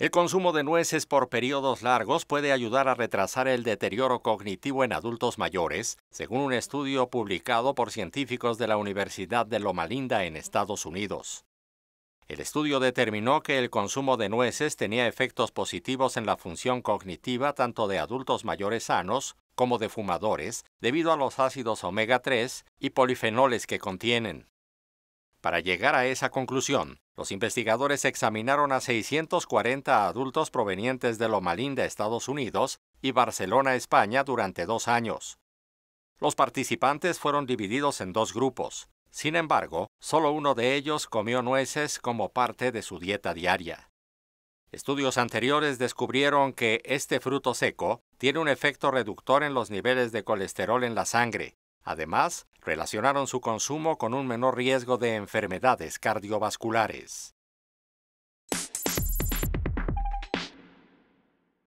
El consumo de nueces por periodos largos puede ayudar a retrasar el deterioro cognitivo en adultos mayores, según un estudio publicado por científicos de la Universidad de Loma Linda en Estados Unidos. El estudio determinó que el consumo de nueces tenía efectos positivos en la función cognitiva tanto de adultos mayores sanos como de fumadores, debido a los ácidos omega 3 y polifenoles que contienen. Para llegar a esa conclusión, los investigadores examinaron a 640 adultos provenientes de Loma Linda, Estados Unidos, y Barcelona, España, durante dos años. Los participantes fueron divididos en dos grupos. Sin embargo, solo uno de ellos comió nueces como parte de su dieta diaria. Estudios anteriores descubrieron que este fruto seco tiene un efecto reductor en los niveles de colesterol en la sangre, Además, relacionaron su consumo con un menor riesgo de enfermedades cardiovasculares.